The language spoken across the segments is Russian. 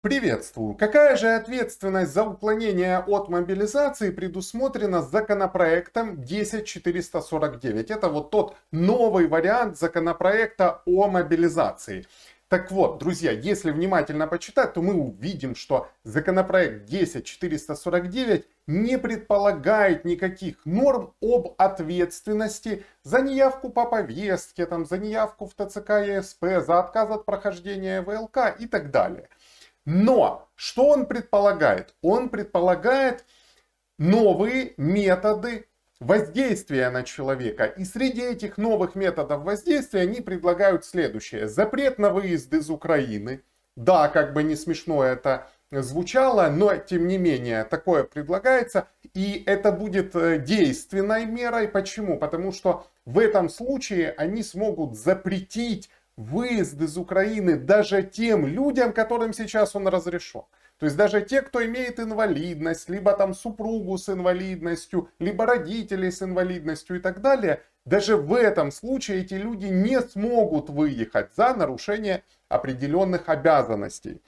Приветствую. Какая же ответственность за уклонение от мобилизации предусмотрена законопроектом 10449? Это вот тот новый вариант законопроекта о мобилизации. Так вот, друзья, если внимательно почитать, то мы увидим, что законопроект 10449 не предполагает никаких норм об ответственности за неявку по повестке, там, за неявку в ТЦК и СП, за отказ от прохождения ВЛК и так далее. Но что он предполагает? Он предполагает новые методы воздействия на человека. И среди этих новых методов воздействия они предлагают следующее. Запрет на выезд из Украины. Да, как бы не смешно это звучало, но тем не менее такое предлагается. И это будет э, действенной мерой. Почему? Потому что в этом случае они смогут запретить выезд из Украины даже тем людям, которым сейчас он разрешен. То есть даже те, кто имеет инвалидность, либо там супругу с инвалидностью, либо родителей с инвалидностью и так далее, даже в этом случае эти люди не смогут выехать за нарушение определенных обязанностей.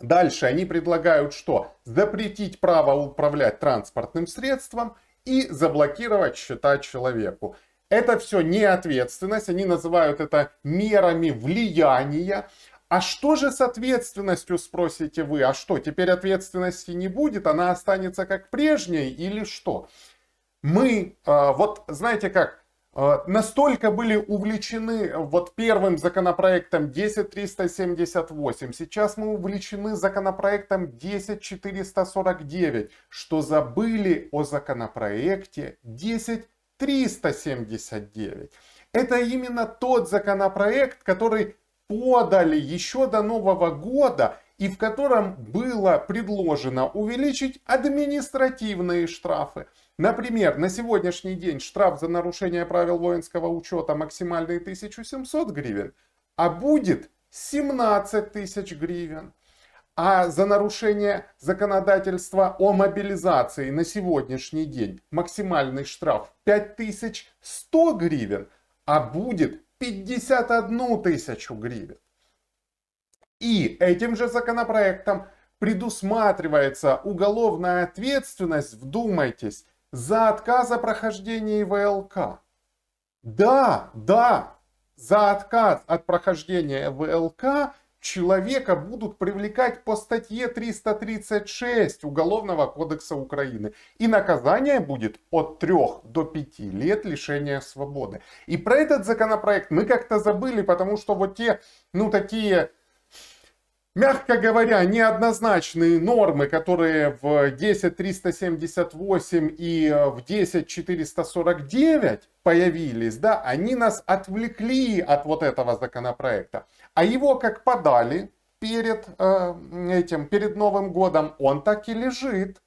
Дальше они предлагают что? Запретить право управлять транспортным средством и заблокировать счета человеку. Это все не ответственность, они называют это мерами влияния. А что же с ответственностью, спросите вы? А что, теперь ответственности не будет, она останется как прежняя или что? Мы, э, вот знаете как, э, настолько были увлечены э, вот первым законопроектом 10378, сейчас мы увлечены законопроектом 10449, что забыли о законопроекте 10 379. Это именно тот законопроект, который подали еще до Нового года и в котором было предложено увеличить административные штрафы. Например, на сегодняшний день штраф за нарушение правил воинского учета максимальный 1700 гривен, а будет 17 тысяч гривен а за нарушение законодательства о мобилизации на сегодняшний день максимальный штраф 5100 гривен, а будет 51 тысячу гривен. И этим же законопроектом предусматривается уголовная ответственность, вдумайтесь, за отказ о прохождении ВЛК. Да, да, за отказ от прохождения ВЛК человека будут привлекать по статье 336 Уголовного кодекса Украины. И наказание будет от 3 до 5 лет лишения свободы. И про этот законопроект мы как-то забыли, потому что вот те, ну такие мягко говоря, неоднозначные нормы, которые в 10.378 и э, в 10.449 появились, да, они нас отвлекли от вот этого законопроекта. А его как подали перед э, этим, перед Новым годом, он так и лежит.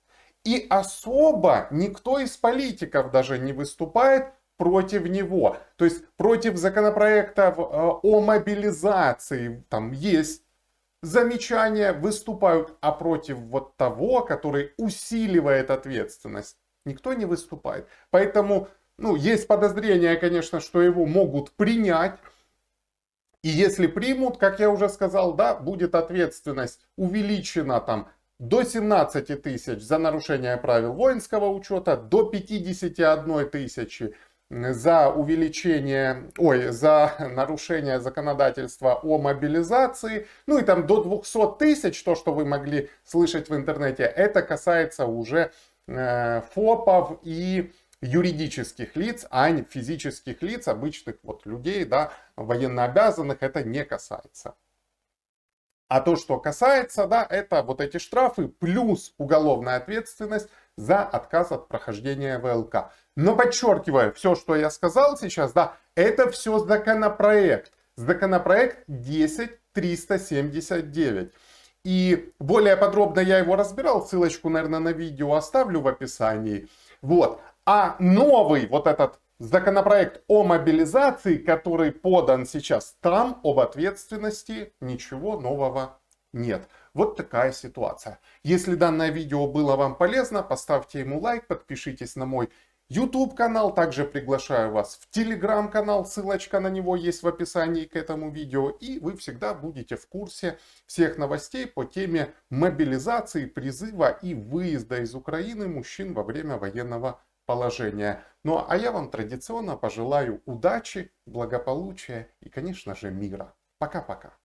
И особо никто из политиков даже не выступает против него. То есть против законопроектов э, о мобилизации там есть замечания, выступают, а против вот того, который усиливает ответственность, никто не выступает. Поэтому, ну, есть подозрение, конечно, что его могут принять. И если примут, как я уже сказал, да, будет ответственность увеличена там до 17 тысяч за нарушение правил воинского учета, до 51 тысячи за увеличение, ой, за нарушение законодательства о мобилизации, ну и там до 200 тысяч, то, что вы могли слышать в интернете, это касается уже э, ФОПов и юридических лиц, а не физических лиц, обычных вот людей, да, военнообязанных, это не касается. А то, что касается, да, это вот эти штрафы плюс уголовная ответственность за отказ от прохождения ВЛК. Но подчеркиваю, все, что я сказал сейчас, да, это все законопроект. Законопроект 10379. И более подробно я его разбирал, ссылочку, наверное, на видео оставлю в описании. Вот. А новый вот этот законопроект о мобилизации, который подан сейчас, там об ответственности ничего нового нет. Вот такая ситуация. Если данное видео было вам полезно, поставьте ему лайк, подпишитесь на мой YouTube канал, также приглашаю вас в Telegram канал, ссылочка на него есть в описании к этому видео, и вы всегда будете в курсе всех новостей по теме мобилизации, призыва и выезда из Украины мужчин во время военного положения. Ну а я вам традиционно пожелаю удачи, благополучия и, конечно же, мира. Пока-пока.